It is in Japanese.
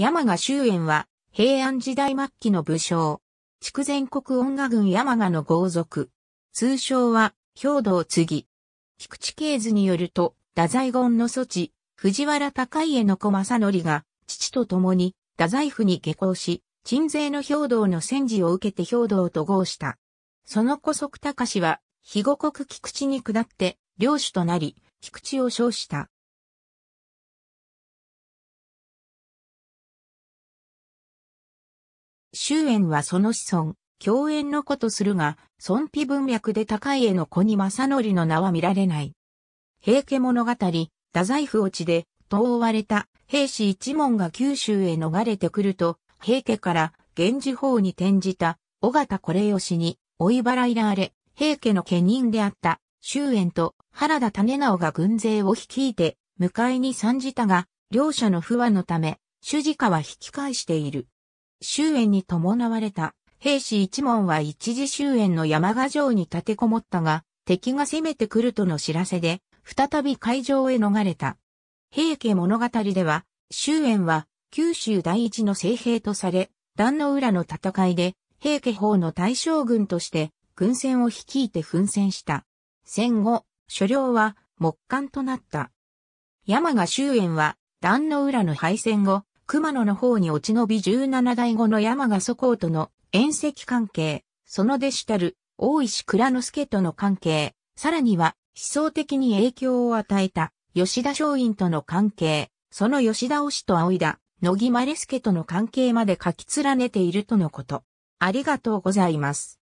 山賀周縁は、平安時代末期の武将。筑前国音賀軍山賀の豪族。通称は、兵道継。ぎ。菊池慶図によると、太宰権の措置、藤原高家の子正則が、父と共に、太宰府に下校し、鎮西の兵道の戦時を受けて兵道と合した。その古高隆は、肥後国菊池に下って、領主となり、菊池を称した。周縁はその子孫、共縁の子とするが、孫妃文脈で高い絵の子に正則の名は見られない。平家物語、太宰府落ちで、と追われた兵士一門が九州へ逃れてくると、平家から源氏法に転じた、尾形これよしに追い払いられ、平家の家人であった、周縁と原田種直が軍勢を率いて、迎えに参じたが、両者の不和のため、主事家は引き返している。終焉に伴われた兵士一門は一時終焉の山賀城に立てこもったが、敵が攻めてくるとの知らせで、再び海上へ逃れた。平家物語では、終焉は九州第一の聖兵とされ、壇の浦の戦いで、平家法の大将軍として、軍船を率いて奮戦した。戦後、所領は木簡となった。山賀終焉は、壇の浦の敗戦後、熊野の方に落ち延び17代後の山が祖皇との縁石関係、その弟子たる大石倉之助との関係、さらには思想的に影響を与えた吉田松陰との関係、その吉田推しと仰いだ野木丸助との関係まで書き連ねているとのこと。ありがとうございます。